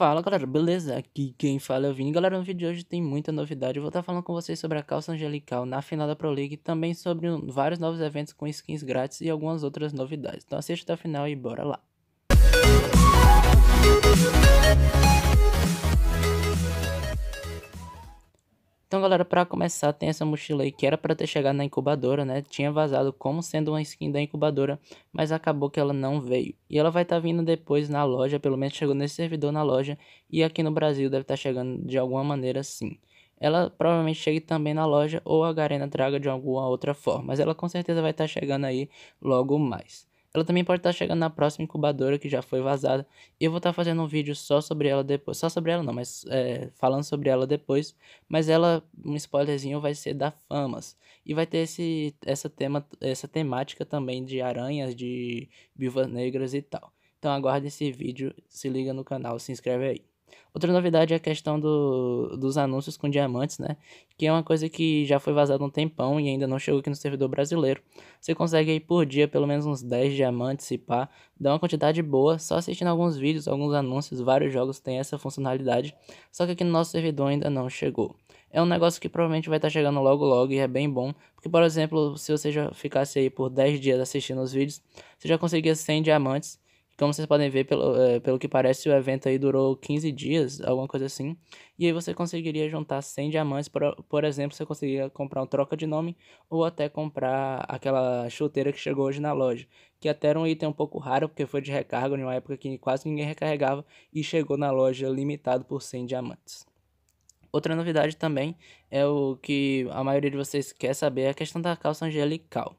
Fala galera, beleza? Aqui quem fala é o Vini. Galera, no vídeo de hoje tem muita novidade. Eu vou estar falando com vocês sobre a calça angelical na final da Pro League, também sobre vários novos eventos com skins grátis e algumas outras novidades. Então assista até o final e bora lá. Música Então, galera, para começar, tem essa mochila aí que era para ter chegado na incubadora, né? Tinha vazado como sendo uma skin da incubadora, mas acabou que ela não veio. E ela vai estar tá vindo depois na loja, pelo menos chegou nesse servidor na loja, e aqui no Brasil deve estar tá chegando de alguma maneira sim. Ela provavelmente chegue também na loja ou a Garena traga de alguma outra forma, mas ela com certeza vai estar tá chegando aí logo mais. Ela também pode estar tá chegando na próxima incubadora que já foi vazada. E eu vou estar tá fazendo um vídeo só sobre ela depois. Só sobre ela não, mas é, falando sobre ela depois. Mas ela, um spoilerzinho, vai ser da Famas. E vai ter esse, essa, tema, essa temática também de aranhas, de viúvas negras e tal. Então aguarde esse vídeo, se liga no canal, se inscreve aí. Outra novidade é a questão do, dos anúncios com diamantes, né? Que é uma coisa que já foi vazada um tempão e ainda não chegou aqui no servidor brasileiro. Você consegue aí por dia pelo menos uns 10 diamantes se pá. Dá uma quantidade boa, só assistindo alguns vídeos, alguns anúncios, vários jogos têm essa funcionalidade. Só que aqui no nosso servidor ainda não chegou. É um negócio que provavelmente vai estar tá chegando logo logo e é bem bom. Porque, por exemplo, se você já ficasse aí por 10 dias assistindo os vídeos, você já conseguia 100 diamantes como vocês podem ver, pelo, é, pelo que parece, o evento aí durou 15 dias, alguma coisa assim. E aí você conseguiria juntar 100 diamantes, por, por exemplo, você conseguiria comprar um troca de nome ou até comprar aquela chuteira que chegou hoje na loja. Que até era um item um pouco raro, porque foi de recarga em uma época que quase ninguém recarregava e chegou na loja limitado por 100 diamantes. Outra novidade também é o que a maioria de vocês quer saber, é a questão da calça angelical.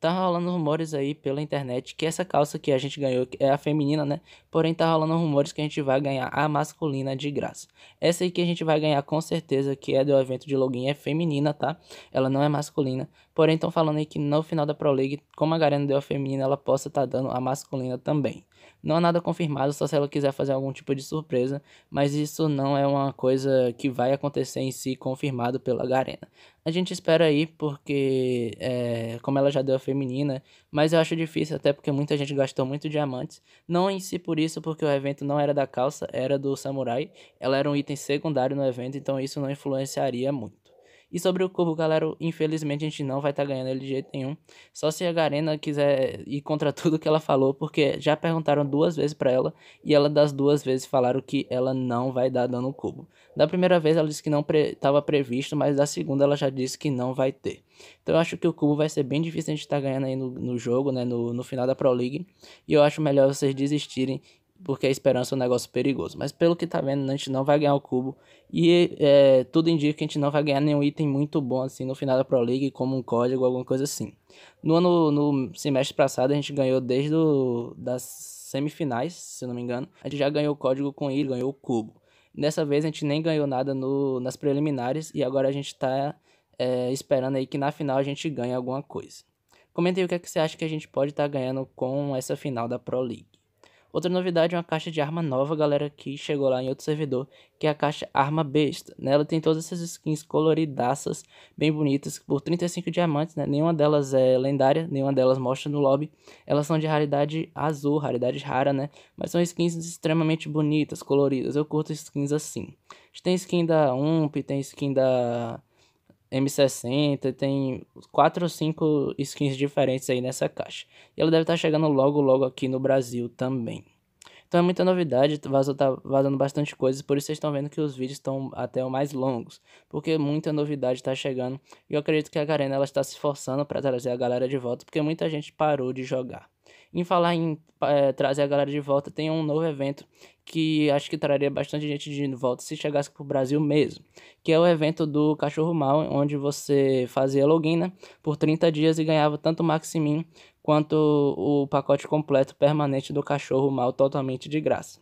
Tá rolando rumores aí pela internet que essa calça que a gente ganhou é a feminina, né? Porém, tá rolando rumores que a gente vai ganhar a masculina de graça. Essa aí que a gente vai ganhar com certeza, que é do evento de login, é feminina, tá? Ela não é masculina. Porém, estão falando aí que no final da Pro League, como a Garena deu a feminina, ela possa estar tá dando a masculina também. Não há nada confirmado, só se ela quiser fazer algum tipo de surpresa, mas isso não é uma coisa que vai acontecer em si confirmado pela Garena. A gente espera aí, porque é, como ela já deu a feminina, mas eu acho difícil, até porque muita gente gastou muito diamantes. Não em si por isso, porque o evento não era da calça, era do samurai. Ela era um item secundário no evento, então isso não influenciaria muito. E sobre o Cubo, galera, infelizmente a gente não vai estar tá ganhando ele de jeito nenhum. Só se a Garena quiser ir contra tudo que ela falou, porque já perguntaram duas vezes para ela e ela das duas vezes falaram que ela não vai dar dano cubo. Da primeira vez ela disse que não estava pre previsto, mas da segunda ela já disse que não vai ter. Então eu acho que o cubo vai ser bem difícil a gente estar tá ganhando aí no, no jogo, né, no, no final da Pro League. E eu acho melhor vocês desistirem porque a esperança é um negócio perigoso. Mas pelo que tá vendo, né, a gente não vai ganhar o cubo. E é, tudo indica que a gente não vai ganhar nenhum item muito bom assim no final da Pro League, como um código, alguma coisa assim. No ano, no semestre passado, a gente ganhou desde o, das semifinais, se não me engano. A gente já ganhou o código com ele, ganhou o cubo. Dessa vez a gente nem ganhou nada no, nas preliminares e agora a gente tá é, esperando aí que na final a gente ganhe alguma coisa. aí o que, é que você acha que a gente pode estar tá ganhando com essa final da Pro League. Outra novidade é uma caixa de arma nova, galera, que chegou lá em outro servidor, que é a caixa Arma Besta. Nela tem todas essas skins coloridaças, bem bonitas, por 35 diamantes, né? Nenhuma delas é lendária, nenhuma delas mostra no lobby. Elas são de raridade azul, raridade rara, né? Mas são skins extremamente bonitas, coloridas. Eu curto skins assim. A gente tem skin da UMP, tem skin da M60, tem quatro ou cinco skins diferentes aí nessa caixa. E ela deve estar tá chegando logo, logo aqui no Brasil também. Então é muita novidade, vazou, tá vazando bastante coisas, por isso vocês estão vendo que os vídeos estão até mais longos, porque muita novidade está chegando, e eu acredito que a Garena ela está se esforçando para trazer a galera de volta, porque muita gente parou de jogar. Em falar em é, trazer a galera de volta, tem um novo evento que acho que traria bastante gente de volta se chegasse pro Brasil mesmo, que é o evento do Cachorro Mal, onde você fazia login né, por 30 dias e ganhava tanto o Maximin quanto o pacote completo permanente do Cachorro Mal totalmente de graça.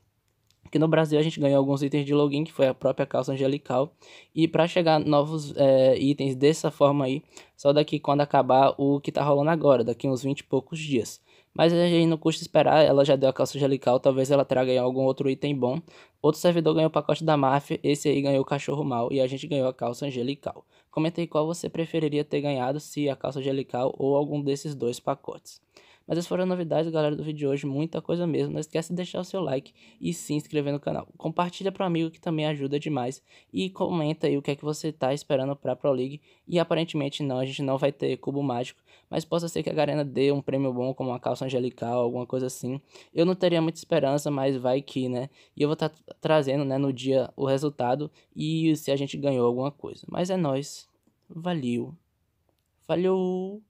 Aqui no Brasil a gente ganhou alguns itens de login, que foi a própria calça angelical. E para chegar novos é, itens dessa forma aí, só daqui quando acabar o que tá rolando agora, daqui uns 20 e poucos dias. Mas a gente não custa esperar, ela já deu a calça angelical, talvez ela traga aí algum outro item bom. Outro servidor ganhou o pacote da máfia, esse aí ganhou o cachorro mal e a gente ganhou a calça angelical. Comentei qual você preferiria ter ganhado, se a calça angelical ou algum desses dois pacotes. Mas essas foram as novidades, galera, do vídeo de hoje. Muita coisa mesmo. Não esquece de deixar o seu like e se inscrever no canal. Compartilha para amigo que também ajuda demais. E comenta aí o que é que você tá esperando pra Pro League. E aparentemente não, a gente não vai ter cubo mágico. Mas possa ser que a Garena dê um prêmio bom, como uma calça angelical, alguma coisa assim. Eu não teria muita esperança, mas vai que, né? E eu vou estar tá trazendo, né, no dia o resultado e se a gente ganhou alguma coisa. Mas é nós. Valeu. valeu